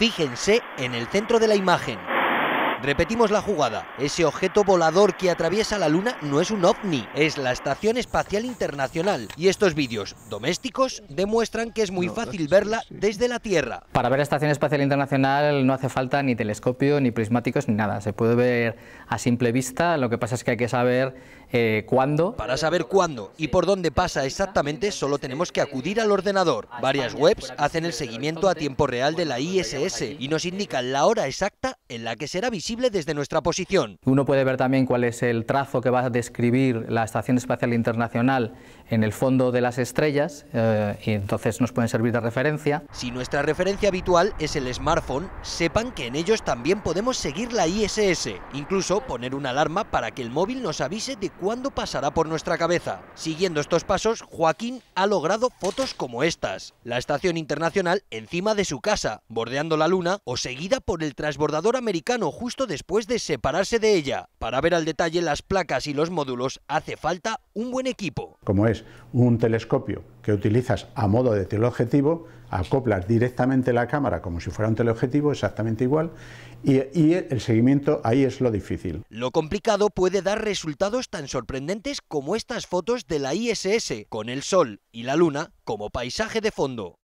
Fíjense en el centro de la imagen. Repetimos la jugada. Ese objeto volador que atraviesa la Luna no es un ovni, es la Estación Espacial Internacional. Y estos vídeos domésticos demuestran que es muy fácil verla desde la Tierra. Para ver la Estación Espacial Internacional no hace falta ni telescopio, ni prismáticos, ni nada. Se puede ver a simple vista. Lo que pasa es que hay que saber eh, cuándo. Para saber cuándo y por dónde pasa exactamente, solo tenemos que acudir al ordenador. Varias webs hacen el seguimiento a tiempo real de la ISS y nos indican la hora exacta en la que será visible desde nuestra posición. Uno puede ver también cuál es el trazo que va a describir la Estación Espacial Internacional en el fondo de las estrellas eh, y entonces nos pueden servir de referencia. Si nuestra referencia habitual es el smartphone, sepan que en ellos también podemos seguir la ISS, incluso poner una alarma para que el móvil nos avise de cuándo pasará por nuestra cabeza. Siguiendo estos pasos, Joaquín ha logrado fotos como estas. La estación internacional encima de su casa, bordeando la luna o seguida por el transbordador americano justo después de separarse de ella. Para ver al detalle las placas y los módulos hace falta un buen equipo como es un telescopio que utilizas a modo de teleobjetivo, acoplas directamente la cámara como si fuera un teleobjetivo, exactamente igual, y, el seguimiento ahí es lo difícil. Lo complicado puede dar resultados tan sorprendentes como estas fotos de la ISS, con el Sol y la Luna como paisaje de fondo.